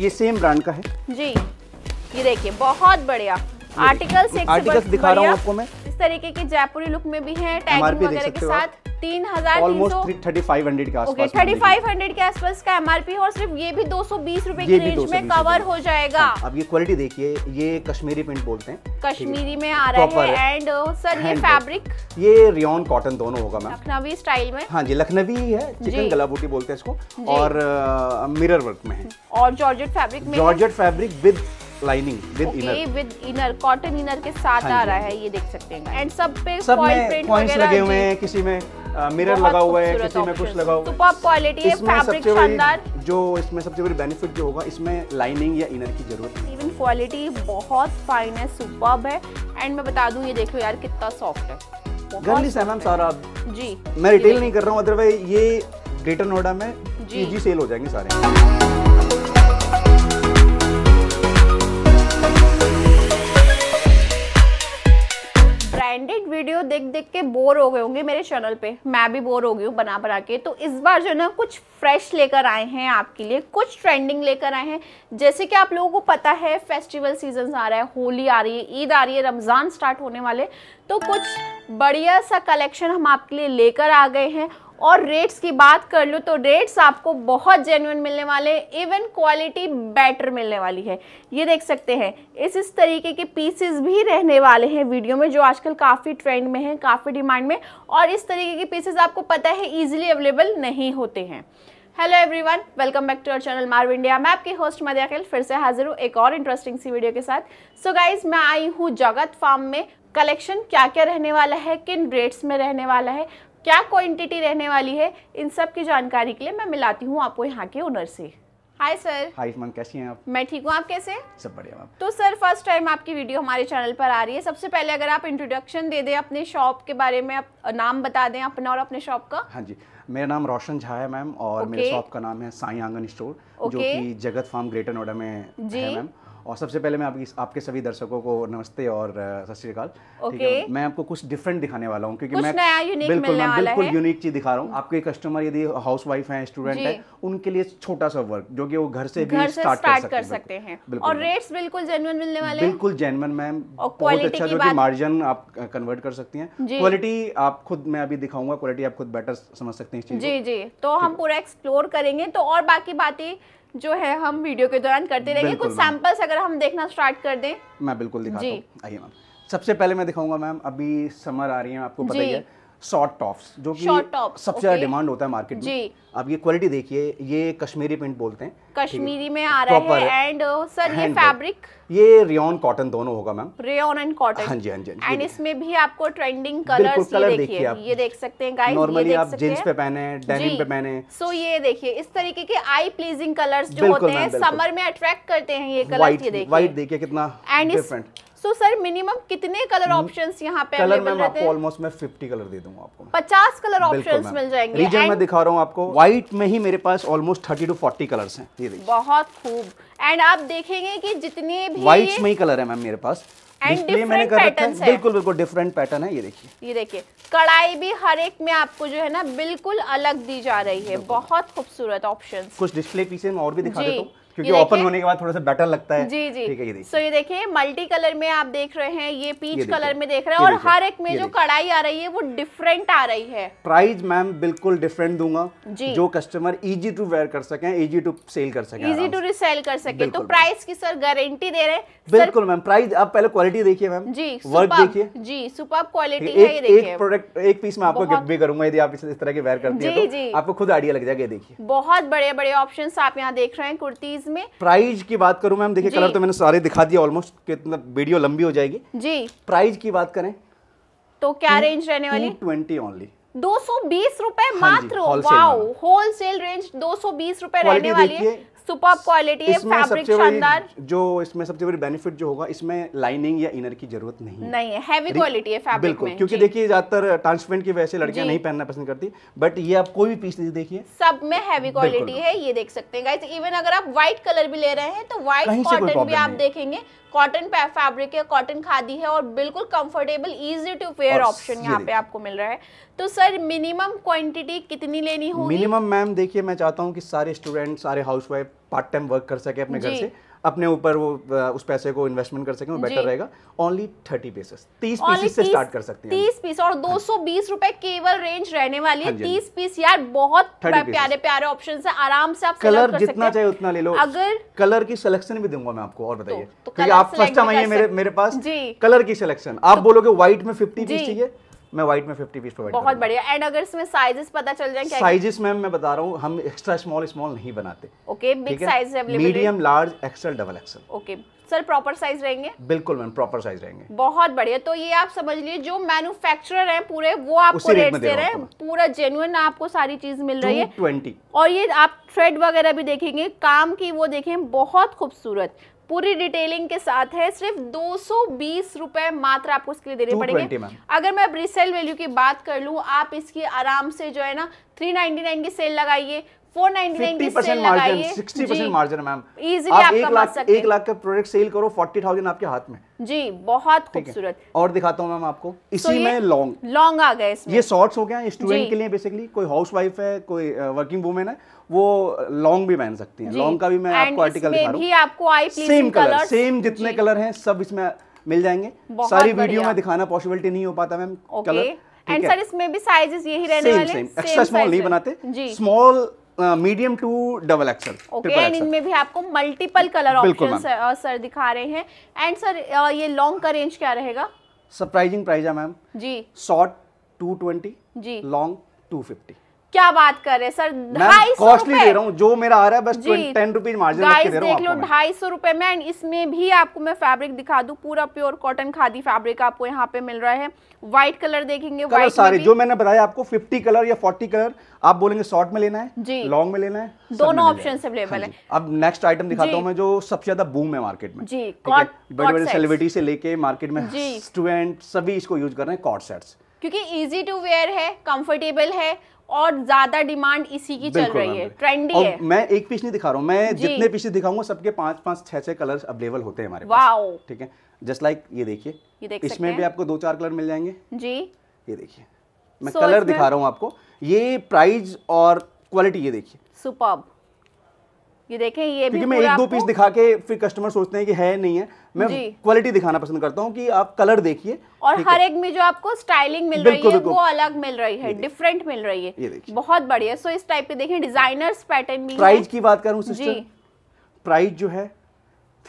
ये same brand का है जी ये देखिए बहुत बढ़िया आर्टिकल्स आर्टिकल्स दिखा रहा हूँ आपको मैं इस तरीके के जयपुरी लुक में भी है टैगिंग वगैरह के साथ तीन हजार ऑलमोस्ट थर्टी फाइव हंड्रेड के आसपास थर्टी फाइव हंड्रेड के आसपास का एमआरपी और सिर्फ ये भी दो सौ बीस रूपए की रेंज में कवर हो जाएगा हाँ, अब ये क्वालिटी देखिए ये कश्मीरी प्रिंट बोलते हैं कश्मीरी में आ रहा है एंड सर uh, ये फैब्रिक ये रियोन कॉटन दोनों होगा मैम लखनवी स्टाइल में हाँ जी लखनवी है चिकन गलाबूटी बोलते हैं इसको और मिरर uh, वर्क में है और जॉर्जेट फैब्रिक में georgette fabric with lining with inner with inner cotton inner के साथ हाँ आ रहा है ये देख सकते हैं एंड सब पे सब में पॉइंट्स लगे हुए हैं किसी में मिरर लगा हुआ है किसी में कुछ लगा हुआ है क्वालिटी है फैब्रिक शानदार जो इसमें सबसे बड़ी बेनिफिट जो होगा इसमें लाइनिंग या इनर की जरूरत है इवन क्वालिटी बहुत फाइन है सुपर्ब है एंड मैं बता दूं ये देखो यार कितना सॉफ्ट है गर्ली सैम सारा जी मैं रिटेल नहीं कर रहा हूँ अदरवाइज ये ग्रेटर नोएडा में जी सेल हो जाएंगे सारे वीडियो देख देख के बोर हो गए होंगे मेरे चैनल पे मैं भी बोर हो गई हूँ बना बना के तो इस बार जो ना कुछ फ्रेश लेकर आए हैं आपके लिए कुछ ट्रेंडिंग लेकर आए हैं जैसे कि आप लोगों को पता है फेस्टिवल सीजन आ रहा है होली आ रही है ईद आ रही है रमज़ान स्टार्ट होने वाले तो कुछ बढ़िया सा कलेक्शन हम आपके लिए लेकर आ गए हैं और रेट्स की बात कर लो तो रेट्स आपको बहुत जेन्यून मिलने वाले इवन क्वालिटी बेटर मिलने वाली है ये देख सकते हैं इस इस तरीके के पीसेस भी रहने वाले हैं वीडियो में जो आजकल काफ़ी ट्रेंड में है काफ़ी डिमांड में और इस तरीके के पीसेस आपको पता है ईजिली अवेलेबल नहीं होते हैं hello everyone welcome back to our channel Marv India मैं आपकी होस्ट मदिया खिल फिर से हाजिर हूँ एक और इंटरेस्टिंग सी वीडियो के साथ सो so गाइज मैं आई हूँ जगत फार्म में कलेक्शन क्या क्या रहने वाला है किन रेट्स में रहने वाला है क्या क्वान्टिटी रहने वाली है इन सब की जानकारी के लिए मैं मिलाती हूँ आपको यहाँ के ओनर से हाय सर हाय कैसी हैं आप मैं ठीक हूँ आप कैसे सब बढ़िया मैम तो सर फर्स्ट टाइम आपकी वीडियो हमारे चैनल पर आ रही है सबसे पहले अगर आप इंट्रोडक्शन दे दें अपने शॉप के बारे में आप नाम बता दें अपना और अपने शॉप का हाँ जी मेरा नाम रोशन झा है मैम और okay. मेरे शॉप का नाम है साई आंगन स्टोर okay. जो कि जगत फार्म ग्रेटर नोएडा में जी. है मैम और सबसे पहले मैं आपकी आपके सभी दर्शकों को नमस्ते और सत श्रीकाल okay. मैं आपको कुछ डिफरेंट दिखाने वाला हूँ क्योंकि मैं बिल्कुल मैं बिल्कुल यूनिक चीज दिखा रहा हूँ आपके कस्टमर यदि हाउस वाइफ है स्टूडेंट है उनके लिए छोटा सा वर्क जो कि वो घर से भी स्टार्ट कर सकते हैं और रेट्स बिल्कुल जेनवन मिलने वाले बिल्कुल मैम बहुत अच्छा जो मार्जिन आप कन्वर्ट कर सकती है क्वालिटी आप खुद मैं अभी दिखाऊंगा क्वालिटी आप खुद बेटर समझ सकते हैं जी जी तो हम पूरा एक्सप्लोर करेंगे तो और बाकी बातें जो है हम वीडियो के दौरान करते रहेंगे कुछ सैंपल्स अगर हम देखना स्टार्ट कर दें मैं बिल्कुल दिखाता हूँ आइए मैम सबसे पहले मैं दिखाऊंगा मैम अभी समर आ रही है आपको पता ही है शॉर्ट टॉप्स जो कि सबसे ज्यादा डिमांड होता है मार्केट में आप ये क्वालिटी देखिए ये कश्मीरी प्रिंट बोलते हैं कश्मीरी में आ रहा है एंड सर uh, ये फैब्रिक ये रियोन कॉटन दोनों होगा मैम रियोन एंड कॉटन हाँ जी हाँ जी हाँ एंड इसमें भी आपको ट्रेंडिंग कलर्स कलर देखिए आप ये देख सकते हैं गाइस नॉर्मली आप जींस पे पहने डेनिम पे पहने सो ये देखिए इस तरीके के आई प्लीजिंग कलर्स जो होते हैं समर में अट्रैक्ट करते हैं ये कलर ये देखिए वाइट देखिए कितना and different so sir minimum कितने कलर ऑप्शंस hmm, यहाँ पे कलर मैम आपको ऑलमोस्ट मैं फिफ्टी कलर दे दूंगा आपको पचास कलर ऑप्शंस मिल जाएंगे रीजन मैं दिखा रहा हूँ आपको व्हाइट में ही मेरे पास almost thirty to forty colour है ये बहुत खूब एंड आप देखेंगे की जितने व्हाइट में ही कलर है मैम मेरे पास मैंने कर रखा है बिल्कुल बिल्कुल डिफरेंट पैटर्न है ये देखिए ये देखिए कढ़ाई भी हर एक में आपको जो है ना बिल्कुल अलग दी जा रही है बहुत खूबसूरत ऑप्शन कुछ डिस्प्ले पीसेस और भी दिखा देता हूँ क्योंकि ओपन होने के बाद थोड़ा सा बेटर लगता है जी जी ये देखिए सो ये देखिए मल्टी कलर में आप देख रहे हैं ये पीच कलर में देख रहे हैं और हर एक में जो कढ़ाई आ रही है वो डिफरेंट आ रही है प्राइस मैम बिल्कुल डिफरेंट दूंगा जो कस्टमर इजी टू वेयर कर सके इजी टू सेल कर सके इजी टू रिसेल कर सके तो प्राइस की सर गारंटी दे रहे हैं बिल्कुल मैम प्राइस आप पहले क्वालिटी देखिए मैम जी वर्क देखिए जी सुपर क्वालिटी है ये देखिए एक प्रोडक्ट एक पीस मैं आपको गिफ्ट भी करूंगा यदि आप इस तरह के वेयर करते हैं तो आपको खुद आइडिया लग जाएगा देखिए बहुत बड़े बड़े ऑप्शन आप यहाँ देख रहे हैं कुर्तीज प्राइज में की बात करूँ मैम देखिए कलर तो मैंने सारे दिखा दिया ऑलमोस्ट कितना वीडियो लंबी हो जाएगी जी प्राइज की बात करें तो क्या रेंज रहने वाली ट्वेंटी ओनली दो सौ बीस रूपए हाँ मात्र होलसेल रेंज दो सौ बीस रूपए रहने वाली है सुपर क्वालिटी है फैब्रिक शानदार जो इसमें सबसे बड़ी बेनिफिट जो होगा इसमें लाइनिंग या इनर की जरूरत नहीं नहीं है हैवी क्वालिटी है फैब्रिक बिल्कुल क्योंकि देखिए ज्यादातर ट्रांसपेरेंट की वजह से लड़कियां नहीं पहनना पसंद करती बट ये आप कोई भी पीस लीजिए देखिए सब में हैवी क्वालिटी है ये देख सकते हैं गाइस इवन अगर आप व्हाइट कलर भी ले रहे हैं तो व्हाइट कॉटन भी आप देखेंगे कॉटन फैब्रिक है कॉटन खादी है और बिल्कुल comfortable easy to wear option यहाँ पे आपको मिल रहा है तो सर मिनिमम क्वांटिटी कितनी लेनी होगी मिनिमम मैम देखिए मैं चाहता हूँ कि सारे स्टूडेंट सारे हाउसवाइफ पार्ट टाइम वर्क कर सके अपने घर से अपने ऊपर वो उस पैसे को इन्वेस्टमेंट कर सके वो बेटर रहेगा ओनली थर्टी पीसेस तीस पीसेस से स्टार्ट कर सकते हैं तीस पीस और हाँ। दो सौ बीस रुपए केवल रेंज रहने वाली है हाँ हाँ तीस पीस यार बहुत प्यारे प्यारे ऑप्शन है आराम से आप कलर जितना चाहिए उतना ले लो अगर कलर की सिलेक्शन भी दूंगा मैं आपको और बताइए तो, तो क्योंकि आप फर्स्ट टाइम आइए मेरे मेरे पास कलर की सिलेक्शन आप तो बोलोगे व्हाइट में फिफ्टी पीस चाहिए मैं व्हाइट में फिफ्टी पीस प्रोवाइड बहुत बढ़िया एंड अगर इसमें साइजेस पता चल जाए साइजेस मैम मैं बता रहा हूँ हम एक्स्ट्रा स्मॉल स्मॉल नहीं बनाते okay big size medium large XL double XL okay sir proper size रहेंगे बिल्कुल मैम प्रॉपर साइज रहेंगे बहुत बढ़िया तो ये आप समझ लिए जो मैन्युफैक्चरर हैं पूरे वो आपको रेट दे रहे हैं पूरा जेन्युन आपको सारी चीज मिल रही है ट्वेंटी और ये आप थ्रेड वगैरह भी देखेंगे काम की वो देखें बहुत खूबसूरत पूरी डिटेलिंग के साथ है सिर्फ दो सौ मात्र आपको इसके लिए देने पड़ेंगे अगर मैं अब रिसेल वैल्यू की बात कर लूँ आप इसकी आराम से जो है ना 399 की सेल लगाइए आपके हाथ में जी बहुत खूबसूरत और दिखाता हूँ मैम आपको तो इसी में लॉन्ग लॉन्ग आ गए ये शॉर्ट्स हो गए स्टूडेंट के लिए बेसिकली कोई हाउस वाइफ है कोई वर्किंग वुमेन है वो लॉन्ग भी पहन सकती है लॉन्ग का भी मैं आपको आर्टिकल दिखा रहा हूँ सेम कलर सेम जितने कलर है सब इसमें मिल जाएंगे सारी वीडियो में दिखाना पॉसिबिलिटी नहीं हो पाता मैम कलर एंड सर इसमें भी साइजेस यही रहने वाले सेम सेम एक्स्ट्रा स्मॉल नहीं बनाते small medium to double XL okay and इनमें भी आपको मल्टीपल कलर ऑप्शन सर दिखा रहे हैं एंड सर uh, ये लॉन्ग का रेंज क्या रहेगा सरप्राइजिंग प्राइस है मैम जी शॉर्ट 220 जी लॉन्ग 250 क्या बात कर रहे सर ढाई कॉस्टली दे रहा हूँ जो मेरा आ रहा है बस टेन रुपीज मार्जिन दे देख लो ढाई सौ रुपए में इसमें भी आपको मैं फैब्रिक दिखा दू पूरा प्योर कॉटन खादी फैब्रिक आपको यहाँ पे मिल रहा है व्हाइट कलर देखेंगे कलर सारे जो मैंने बताया आपको फिफ्टी कलर या फोर्टी कलर आप बोलेंगे शॉर्ट में लेना है जी लॉन्ग में लेना है दोनों ऑप्शन अवेलेबल है अब नेक्स्ट आइटम दिखाता हूँ मैं जो सबसे ज्यादा बूम है मार्केट में जी बड़े बड़े सेलिब्रिटी से लेके मार्केट में स्टूडेंट सभी इसको यूज कर रहे हैं कॉर्ड सेट्स क्योंकि इजी टू वेयर है कंफर्टेबल है और ज्यादा डिमांड इसी की चल रही है ट्रेंडी है मैं एक पीस नहीं दिखा रहा हूँ मैं जितने पीस दिखाऊंगा सबके पांच पांच छह छह कलर अवेलेबल होते हैं हमारे वाओ ठीक है जस्ट लाइक ये देखिए इसमें भी आपको दो चार कलर मिल जाएंगे जी ये देखिए मैं so कलर दिखा रहा हूँ आपको ये प्राइस और क्वालिटी ये देखिए सुपर ये देखें ये भी मैं एक दो पीस दिखा के फिर कस्टमर सोचते हैं कि है नहीं है मैं क्वालिटी दिखाना पसंद करता हूँ कि आप कलर देखिए और हर एक में जो आपको स्टाइलिंग मिल रही है वो अलग मिल रही है डिफरेंट मिल रही है बहुत बढ़िया सो इस टाइप के देखिए डिजाइनर्स पैटर्न भी प्राइस की बात करूँ प्राइस जो है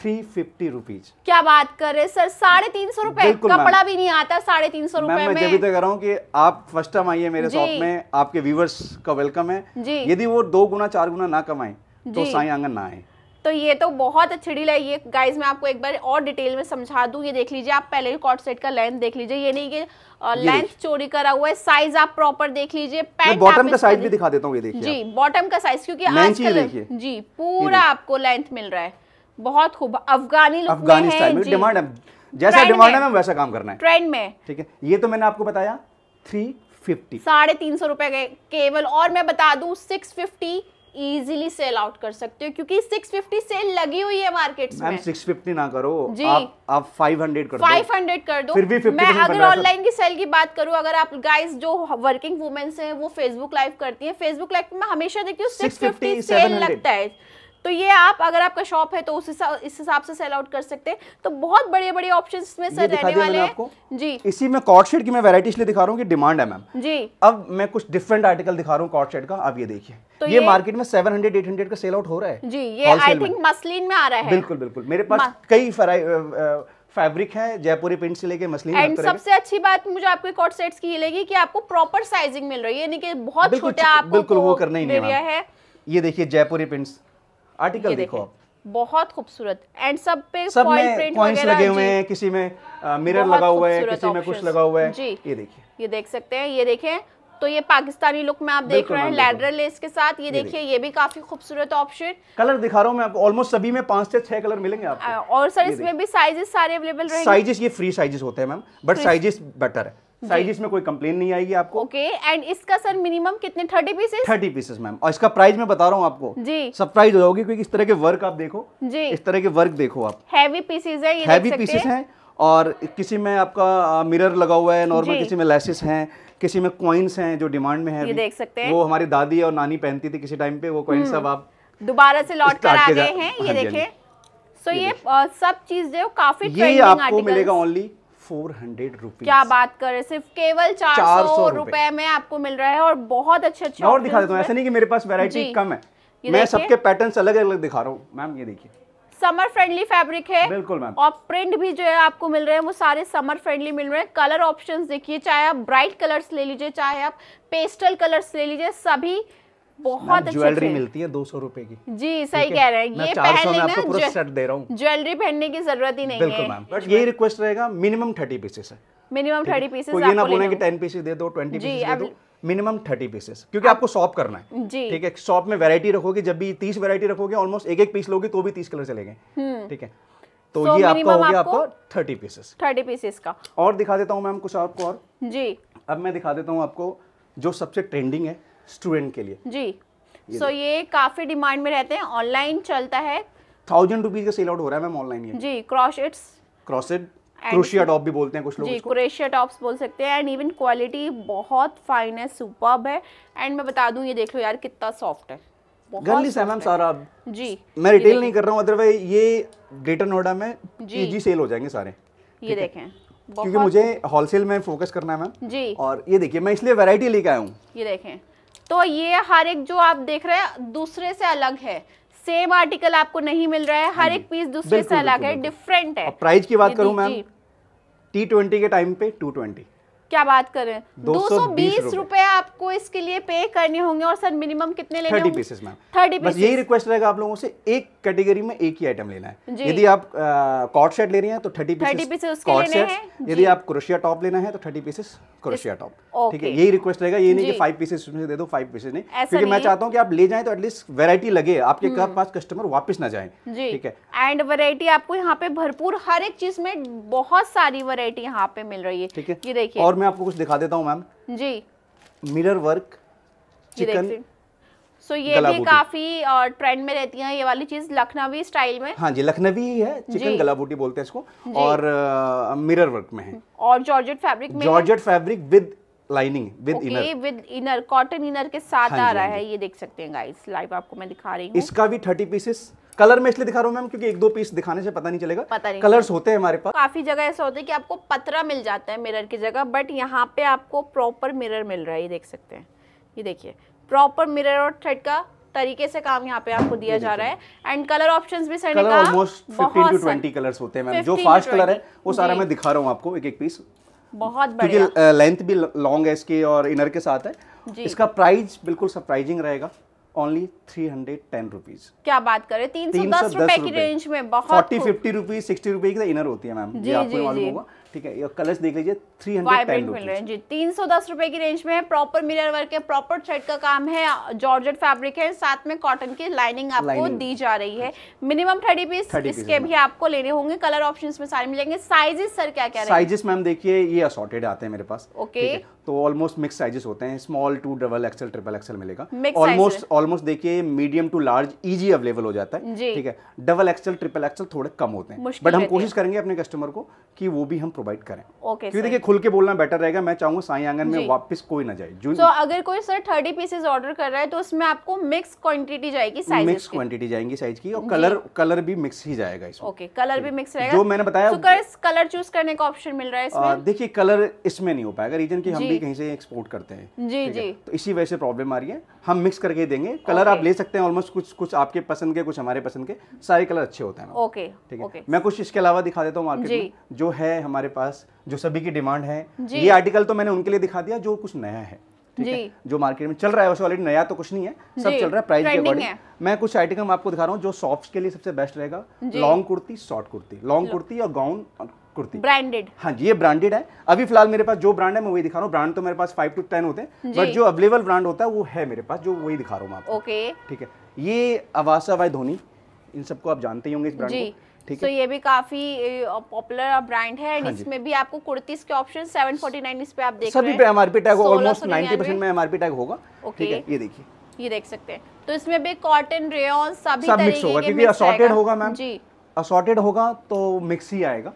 थ्री फिफ्टी रुपीज क्या बात कर रहे सर साढ़े तीन सौ रूपए कपड़ा भी नहीं आता साढ़े तीन सौ रूपए मैं जब तो कह रहा हूँ कि आप फर्स्ट टाइम आइए मेरे शॉप में आपके व्यूवर्स का वेलकम है यदि वो दो गुना चार गुना ना कमाए तो साई आंगन ना आए तो ये तो बहुत अच्छी डील है ये गाइज मैं आपको एक बार और डिटेल में समझा दूँ ये देख लीजिए आप पहले ही कॉट सेट का लेंथ देख लीजिए ये नहीं कि लेंथ चोरी करा हुआ है साइज आप प्रॉपर देख लीजिए पैंट बॉटम का साइज भी दिखा देता हूँ जी बॉटम का साइज क्योंकि आजकल जी पूरा आपको लेंथ मिल रहा है बहुत खूब Afghani look Afghani style demand है जैसा डिमांड है मैं वैसा काम करना है ट्रेंड में ठीक है ये तो मैंने आपको बताया थ्री फिफ्टी साढ़े तीन सौ रुपए केवल और मैं बता दू six fifty easily sale out कर सकते हो क्योंकि 650 सेल लगी हुई है मार्केट में सिक्स ना करो जी आप, आप 500 कर 500 कर दो फिर भी 50 मैं तो अगर ऑनलाइन की सेल की बात करूँ अगर आप गाइस जो वर्किंग वुमेन्स हैं वो फेसबुक लाइव करती है फेसबुक लाइव में हमेशा हूँ सिक्स फिफ्टी सेल लगता है तो ये आप अगर आपका शॉप है तो उस हिसाब से सेल आउट कर सकते हैं तो बहुत बड़े बड़े ऑप्शन में सर रहने वाले हैं जी इसी में कॉट शेड की मैं वेरायटी इसलिए दिखा रहा हूँ की डिमांड है मैम जी अब मैं कुछ डिफरेंट आर्टिकल दिखा रहा हूँ कॉट शेड का आप ये देखिए तो ये, ये मार्केट में सेवन हंड्रेड एट हंड्रेड का सेल आउट हो रहा है जी ये आई थिंक मसलिन में आ रहा है बिल्कुल बिल्कुल मेरे पास कई फैब्रिक है जयपुरी प्रिंट से लेके मसलिन एंड सबसे अच्छी बात मुझे आपके कॉट सेट्स की लगी कि आपको प्रॉपर साइजिंग मिल रही है यानी कि बहुत छोटे आपको बिल्कुल वो करना ही नहीं है ये देखिए जयपुरी प्रिंट्स आर्टिकल देखो आप बहुत खूबसूरत एंड सब पे सब में पॉइंट्स लगे हुए हैं किसी में मिरर लगा हुआ है किसी में कुछ लगा हुआ है जी ये देखिए ये देख सकते हैं ये देखें तो ये पाकिस्तानी लुक में आप देख रहे हैं लैडर लेस के साथ ये देखिए ये भी काफी खूबसूरत ऑप्शन कलर दिखा रहा हूँ मैं आपको ऑलमोस्ट सभी में पांच से छह कलर मिलेंगे आपको और सर इसमें भी साइजेस सारे अवेलेबल रहेंगे साइजेस ये फ्री साइजेस होते हैं मैम बट साइजेस बेटर है साइज इसमें कोई कंप्लेन नहीं आएगी आपको ओके okay, एंड इसका सर मिनिमम कितने thirty pieces thirty pieces ma'am और इसका प्राइस मैं बता रहा हूँ आपको जी सरप्राइज हो जाओगे क्योंकि इस तरह के वर्क आप देखो जी इस तरह के वर्क देखो आप हैवी पीसेज है ये हैवी पीसेस है और किसी में आपका मिरर लगा हुआ है नॉर्मल किसी में लैसेस हैं किसी में कॉइन्स हैं जो डिमांड में है ये देख सकते हैं वो हमारी दादी और नानी पहनती थी किसी टाइम पे वो कॉइन्स हम्म। सब आप दोबारा से लौट कर आ गए हैं ये हाँ हाँ देखें सो ये सब चीज जो काफी ये आपको मिलेगा ओनली फोर हंड्रेड रुपीज क्या बात कर रहे सिर्फ केवल चार सौ रुपए में आपको मिल रहा है और बहुत अच्छे अच्छे और दिखा देता हूँ ऐसे नहीं कि मेरे पास वेरायटी कम है मैं सबके पैटर्न अलग अलग दिखा रहा हूँ मैम ये देखिए समर फ्रेंडली फैब्रिक है बिल्कुल मैम और प्रिंट भी जो है आपको मिल रहे हैं वो सारे समर फ्रेंडली मिल रहे हैं कलर ऑप्शंस देखिए चाहे आप ब्राइट कलर्स ले लीजिए चाहे आप पेस्टल कलर्स ले लीजिए सभी बहुत अच्छी ज्वेलरी मिलती है दो सौ रूपए की जी सही कह रहे हैं ये पहन लेना पूरा सेट दे रहा हूँ ज्वेलरी पहनने की जरूरत ही नहीं बिल्कुल मैम बट ये रिक्वेस्ट रहेगा मिनिमम थर्टी पीसेस है मिनिमम थर्टी पीसेस ये ना बोले कि टेन पीसेस दे दो ट्वेंटी पीसेस दे दो मिनिमम थर्टी पीसेस क्योंकि आपको शॉप करना है जी ठीक है शॉप में वैरायटी रखोगे जब भी तीस वैरायटी रखोगे ऑलमोस्ट एक एक पीस लोगे तो भी तीस कलर चलेंगे हम्म। ठीक है तो so, ये आपका हो गया आपको थर्टी पीसेस थर्टी पीसेस का और दिखा देता हूँ मैम कुछ आपको और जी अब मैं दिखा देता हूँ आपको जो सबसे ट्रेंडिंग है स्टूडेंट के लिए जी सो so ये काफ़ी डिमांड में रहते हैं ऑनलाइन चलता है थाउजेंड रुपीज का सेल आउट हो रहा है मैम ऑनलाइन ये जी क्रॉशेट्स क्रॉशेट क्रोशिया टॉप भी बोलते हैं कुछ लोग जी क्रोशिया टॉप्स बोल सकते हैं एंड इवन क्वालिटी बहुत फाइन है सुपर है एंड मैं बता दूं ये देख लो यार कितना सॉफ्ट है गर्ली सेम मैम सारा जी मैं रिटेल नहीं कर रहा हूँ अदरवाइज ये ग्रेटर नोएडा में जी जी सेल हो जाएंगे सारे ये देखें क्योंकि मुझे होलसेल में फोकस करना है मैम जी और ये देखिए मैं इसलिए वैरायटी लेके आया हूँ ये देखें तो ये हर एक जो आप देख रहे हैं दूसरे से अलग है सेम आर्टिकल आपको नहीं मिल रहा है हाँ हर एक पीस दूसरे से अलग है डिफरेंट है प्राइस की बात करूं मैम टी ट्वेंटी के टाइम पे टू ट्वेंटी क्या बात कर रहे हैं दो रुपए आपको इसके लिए पे करने होंगे और सर मिनिमम कितने लेने थर्टी पीसेस मैम थर्टी बस यही रिक्वेस्ट रहेगा आप लोगों से एक कैटेगरी में एक ही आइटम लेना है यदि आप कॉट सेट ले रही हैं तो थर्टी थर्टी पीसेस कॉट यदि आप क्रोशिया टॉप लेना है तो थर्टी पीसेस क्रोशिया टॉप ठीक है यही रिक्वेस्ट रहेगा ये नहीं की फाइव पीसेस दे दो फाइव पीसेस नहीं क्योंकि मैं चाहता हूँ की आप ले जाए तो एटलीस्ट वेरायटी लगे आपके हम्म। पास कस्टमर वापस ना जाए ठीक है एंड वेरायटी आपको यहाँ पे भरपूर हर एक चीज में बहुत सारी वेरायटी यहाँ पे मिल रही है ठीक है ये देखिए मैं आपको कुछ दिखा देता हूँ मैम जी mirror work chikan so so, ये भी काफी और ट्रेंड में रहती है ये वाली चीज लखनवी स्टाइल में हाँ जी लखनवी ही है चिकन गला बूटी बोलते हैं इसको और मिरर वर्क में है और जॉर्जेट फैब्रिक में georgette fabric with lining with inner with inner cotton inner के साथ हाँ आ रहा हाँ है ये देख सकते हैं गाइस लाइव आपको मैं दिखा रही हूँ इसका भी थर्टी पीसेस कलर में इसलिए दिखा रहा हूँ मैम क्योंकि एक दो पीस दिखाने से पता नहीं चलेगा पता नहीं कलर्स होते हैं हमारे पास काफी जगह ऐसा होता है कि आपको पतरा मिल जाता है मिरर की जगह बट यहाँ पे आपको प्रॉपर मिरर मिल रहा है ये देख सकते हैं ये देखिए प्रॉपर मिरर और थ्रेड का तरीके से काम यहाँ पे आपको दिया जा रहा है एंड कलर ऑप्शन भी sir almost two twenty colour होते हैं जो फास्ट कलर है वो सारा मैं दिखा रहा हूँ आपको एक एक पीस बहुत बढ़िया लेंथ भी लॉन्ग है इसकी और इनर के साथ है इसका प्राइस बिल्कुल सरप्राइजिंग रहेगा only three hundred ten rupees क्या बात करें तीन सौ दस रुपए की रेंज में बहुत forty fifty rupees sixty rupees inner होती है मैम जी, जी, जी, जी. ठीक है ये कलर्स देख लीजिए थ्री हंड्रेड मिल रहे हैं जी तीन सौ दस रुपए की रेंज में प्रॉपर मिरर वर्क है प्रॉपर थ्रेड का काम है जॉर्जेट फैब्रिक है साथ में कॉटन की लाइनिंग आपको लाइनिंग। दी जा रही है मिनिमम थर्टी पीस इसके भी आपको लेने होंगे कलर ऑप्शन में सारे मिलेंगे साइजेस सर क्या क्या साइजेस मैम देखिए ये असोटेड आते हैं मेरे पास ओके तो ऑलमोस्ट मिक्स साइजेस होते हैं small to double XL triple XL मिलेगा ऑलमोस्ट ऑलमोस्ट देखिए medium to large easy available हो जाता है ठीक है डबल एक्सल ट्रिपल एक्सल थोड़े कम होते हैं बट हम कोशिश करेंगे अपने कस्टमर को कि वो भी हम प्रोवाइड प्रोवाइड करें ओके क्योंकि देखिए खुल के बोलना बेटर रहेगा मैं चाहूंगा साई आंगन में वापस कोई ना जाए जून so, अगर कोई सर थर्टी पीसेज ऑर्डर कर रहा है तो उसमें आपको मिक्स क्वांटिटी जाएगी साइज मिक्स क्वांटिटी जाएगी साइज की और कलर कलर भी मिक्स ही जाएगा इसमें ओके कलर भी मिक्स रहेगा जो मैंने बताया कलर चूज करने का ऑप्शन मिल रहा है देखिए कलर इसमें नहीं हो पाएगा रीजन की हम भी कहीं से एक्सपोर्ट करते हैं जी जी तो इसी वजह से प्रॉब्लम आ रही है हम मिक्स करके देंगे कलर okay. आप ले सकते हैं ऑलमोस्ट कुछ कुछ आपके पसंद के कुछ हमारे पसंद के सारे कलर अच्छे होते हैं ओके ठीक है मैं कुछ इसके अलावा दिखा देता हूँ मार्केट में जो है हमारे पास जो सभी की डिमांड है ये आर्टिकल तो मैंने उनके लिए दिखा दिया जो कुछ नया है ठीक है जो मार्केट में चल रहा है वैसे ऑलरेडी नया तो कुछ नहीं है सब चल रहा है प्राइस के अकॉर्डिंग मैं कुछ आइटम आपको दिखा रहा हूँ जो सॉफ्ट के लिए सबसे बेस्ट रहेगा long kurti short kurti long kurti और गाउन कुर्ती ब्रांडेड हाँ जी ये ब्रांडेड है अभी फिलहाल मेरे पास जो ब्रांड है मैं वही दिखा रहा हूँ ब्रांड तो मेरे पास फाइव टू टेन होते हैं बट जो अवेलेबल ब्रांड होता है वो है मेरे पास जो वही दिखा रहा हूँ आपको ओके ठीक है ये अवासा वाई धोनी इन सबको आप जानते ही होंगे इस ब्रांड को ठीक so है तो ये भी काफी पॉपुलर ब्रांड है हाँ इसमें भी आपको कुर्तीस के ऑप्शन 749 इस पे आप देख सभी पे एमआरपी टैग ऑलमोस्ट 90 परसेंट में एमआरपी टैग होगा ठीक है ये देखिए ये देख सकते हैं तो इसमें भी कॉटन रेयन सभी सब मिक्स होगा क्योंकि असॉर्टेड होगा मैम जी असॉर्टेड होगा तो मिक्स ही आएगा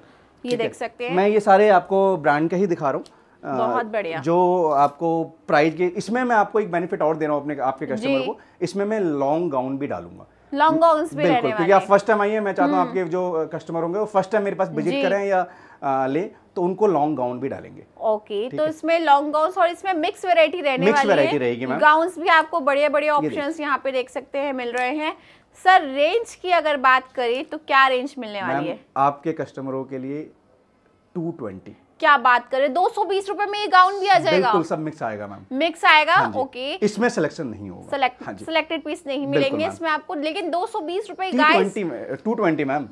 ये देख सकते हैं मैं ये सारे आपको ब्रांड के ही दिखा रहा हूँ बहुत बढ़िया जो आपको प्राइस के इसमें मैं आपको एक बेनिफिट और दे रहा हूँ अपने आपके कस्टमर को इसमें मैं लॉन्ग गाउन भी डालूंगा लॉन्ग गाउन भी बिल्कुल क्योंकि आप फर्स्ट टाइम आइए मैं चाहता हूँ हम्म। आपके जो कस्टमर होंगे वो फर्स्ट टाइम मेरे पास विजिट करें या ले तो उनको लॉन्ग गाउन भी डालेंगे ओके तो इसमें लॉन्ग गाउन और इसमें मिक्स वेरायटी रहने मिक्स रहेगी गाउन भी आपको बड़े बड़े ऑप्शन यहाँ पे देख सकते हैं मिल रहे हैं सर रेंज की अगर बात करें तो क्या रेंज मिलने वाली है आपके कस्टमरों के लिए 220 क्या बात करें दो सौ बीस रूपए में गाउन भी आ जाएगा बिल्कुल सब मिक्स आएगा मैम मिक्स आएगा हाँ ओके इसमें सिलेक्शन नहीं होगा सिलेक्ट हाँ सिलेक्टेड पीस नहीं मिलेंगे इसमें आपको लेकिन दो सौ बीस रूपए टू ट्वेंटी मैम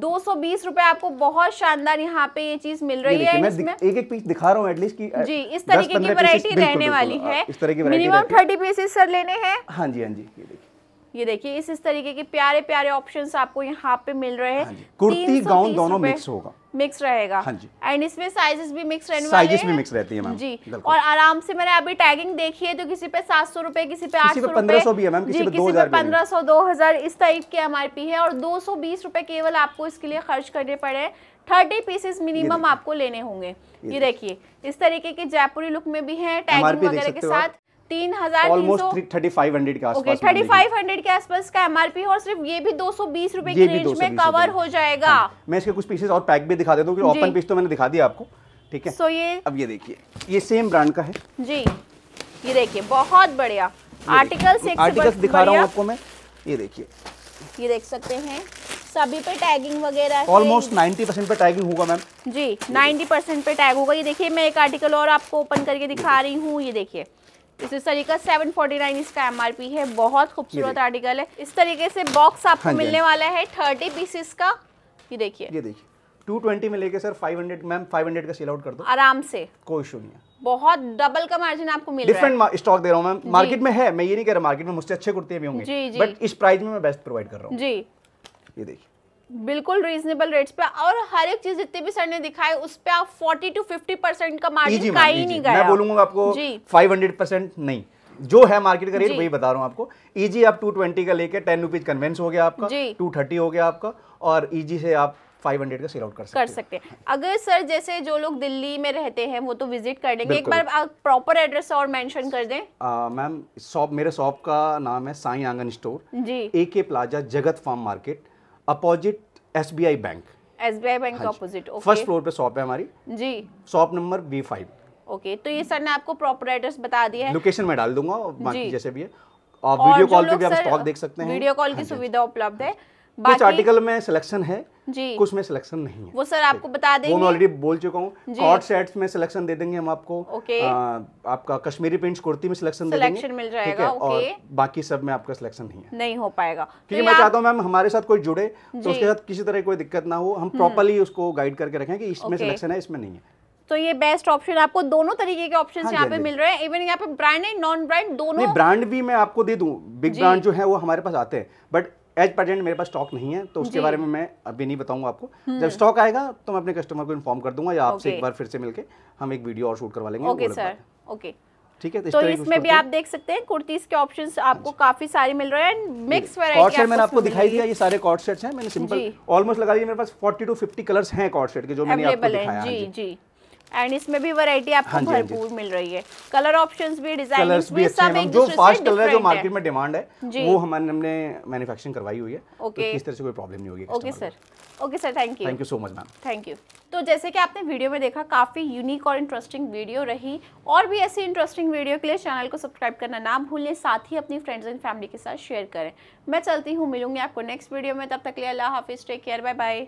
दो सौ बीस रूपए आपको बहुत शानदार यहाँ पे ये चीज मिल रही है मैं एक एक पीस दिखा रहा हूँ एटलीस्ट uh, की जी इस तरीके की वैरायटी रहने वाली है मिनिमम थर्टी पीसेस सर लेने हैं हाँ जी हाँ जी ये देखिए ये देखिए इस इस तरीके के प्यारे प्यारे ऑप्शंस आपको यहाँ पे मिल रहे हैं हाँ कुर्ती गाउन दोनों मिक्स होगा मिक्स रहेगा हाँ जी एंड इसमें साइजेस भी मिक्स रहने हैं भी मिक्स रहती है मैम जी और आराम से मैंने अभी टैगिंग देखी है तो किसी पे सात सौ रूपए किसी पे आठ सौ पंद्रह सौ भी है मैम किसी पे पंद्रह सौ दो हजार इस टाइप के पी है और दो सौ बीस रूपए केवल आपको इसके लिए खर्च करने पड़े थर्टी पीसेस मिनिमम आपको लेने होंगे ये देखिए इस तरीके के जयपुरी लुक में भी है टैगिंग वगैरह के साथ तीन हजार ऑलमोस्ट थर्टी फाइव हंड्रेड के आसपास थर्टी फाइव हंड्रेड के आसपास का एमआरपी और सिर्फ ये भी दो सौ बीस रूपए की रेंज में कवर हो जाएगा हाँ, मैं इसके कुछ पीसेस और पैक भी दिखा देता हूँ ओपन पीस तो मैंने दिखा दिया आपको ठीक है सो ये अब ये देखिए ये सेम ब्रांड का है जी ये देखिए बहुत बढ़िया आर्टिकल्स आर्टिकल्स दिखा रहा हूँ आपको मैं ये देखिए ये देख सकते हैं सभी पे टैगिंग वगैरह ऑलमोस्ट परसेंट पे टैगिंग होगा मैम जी नाइन्टी परसेंट पे टैग होगा ये देखिए मैं एक आर्टिकल और आपको ओपन करके दिखा रही हूँ ये देखिए इस तरीका नाइन इसका एमआरपी है बहुत खूबसूरत आर्टिकल है इस तरीके से बॉक्स आपको हाँ मिलने हाँ वाला है थर्टी पीसेस का ये देखिए ये देखिए टू ट्वेंटी में लेके sir five hundred ma'am five hundred का सेल आउट कर दो आराम से कोई इशू नहीं है बहुत डबल का मार्जिन आपको मिल डिफरेंट स्टॉक दे रहा हूँ मैम मार्केट में है मैं ये नहीं कह रहा मार्केट में मुझसे अच्छे कुर्ते भी होंगे बट इस प्राइस में मैं बेस्ट प्रोवाइड कर रहा हूँ जी ये देखिए बिल्कुल रीजनेबल रेट्स पे और हर एक चीज जितने भी सर ने दिखाए उस पे आप 40 टू 50 परसेंट का मार्जिन का ही नहीं गया मैं बोलूंगा आपको 500 परसेंट नहीं जो है मार्केट का रेट वही बता रहा हूँ आपको इजी e आप 220 का लेके टेन रुपीज कन्वेंस हो गया आपका टू थर्टी हो गया आपका और इजी e से आप 500 का सेल आउट कर सकते, कर सकते हैं अगर सर जैसे जो लोग दिल्ली में रहते हैं वो तो विजिट कर देंगे एक बार आप प्रॉपर एड्रेस और मेंशन कर दें मैम शॉप मेरे शॉप का नाम है साई आंगन store ji A K Plaza Jagat Farm market opposite S B I bank S B I bank opposite हाँ फर्स्ट फ्लोर पे शॉप है हमारी जी shop number B five okay तो ये सर ने आपको प्रॉपर एड्रेस बता दिया है लोकेशन में डाल दूंगा बाकी जैसे भी है आप वीडियो कॉल पे भी आप स्टॉक देख सकते हैं वीडियो कॉल की हाँ सुविधा उपलब्ध है कुछ आर्टिकल में सिलेक्शन है जी कुछ में सिलेक्शन नहीं है वो सर आपको बता देंगे वो मैं ऑलरेडी बोल चुका हूँ कॉट सेट्स में सिलेक्शन दे देंगे हम आपको ओके आ, आपका कश्मीरी प्रिंट्स कुर्ती में सिलेक्शन दे देंगे मिल जाएगा ओके और बाकी सब में आपका सिलेक्शन नहीं है नहीं हो पाएगा तो क्योंकि मैं चाहता हूँ मैम हमारे साथ कोई जुड़े तो उसके साथ किसी तरह कोई दिक्कत ना हो हम प्रॉपरली हम्म। उसको गाइड करके रखें कि इसमें सिलेक्शन है इसमें नहीं है तो ये बेस्ट ऑप्शन आपको दोनों तरीके के ऑप्शन हाँ, यहाँ हाँ पे मिल रहे हैं इवन यहाँ पे ब्रांड एंड नॉन ब्रांड दोनों ब्रांड भी मैं आपको दे दू बिग ब्रांड जो है वो हमारे पास आते हैं बट एज प्रेजेंट मेरे पास स्टॉक नहीं है तो उसके बारे में मैं अभी नहीं बताऊंगा आपको हम्म। जब स्टॉक आएगा तो मैं अपने कस्टमर को इन्फॉर्म कर दूंगा या आपसे एक बार फिर से मिलकर हम एक वीडियो और शूट करवा लेंगे ओके सर ओके ठीक है तो, तो इसमें भी आप देख सकते हैं कुर्तीज के ऑप्शंस हाँ आपको काफी सारे मिल रहे हैं मिक्स वैरायटी मैंने आपको दिखाई दिया ये सारे कॉर्ड सेट्स हैं मैंने सिंपल ऑलमोस्ट लगा लिए मेरे पास 40 टू 50 कलर्स हैं कॉर्ड सेट के जो मैंने आपको दिखाया हाँ जी जी एंड इसमें भी वैरायटी आपको हाँ, हाँ भरपूर मिल रही है कलर ऑप्शंस भी डिजाइन भी सब एक जो फास्ट कलर है जो मार्केट में डिमांड है वो हमारे हमने मैन्युफैक्चरिंग करवाई हुई है ओके तो इस तरह से कोई प्रॉब्लम नहीं होगी okay sir okay sir thank you thank you so much ma'am thank you तो जैसे कि आपने वीडियो में देखा काफ़ी यूनिक और इंटरेस्टिंग वीडियो रही और भी ऐसी इंटरेस्टिंग वीडियो के लिए चैनल को सब्सक्राइब करना ना भूलें साथ ही अपनी फ्रेंड्स एंड फैमिली के साथ शेयर करें मैं चलती हूँ मिलूंगी आपको नेक्स्ट वीडियो में तब तक लिए अल्लाह हाफिज़ टेक केयर बाय बाय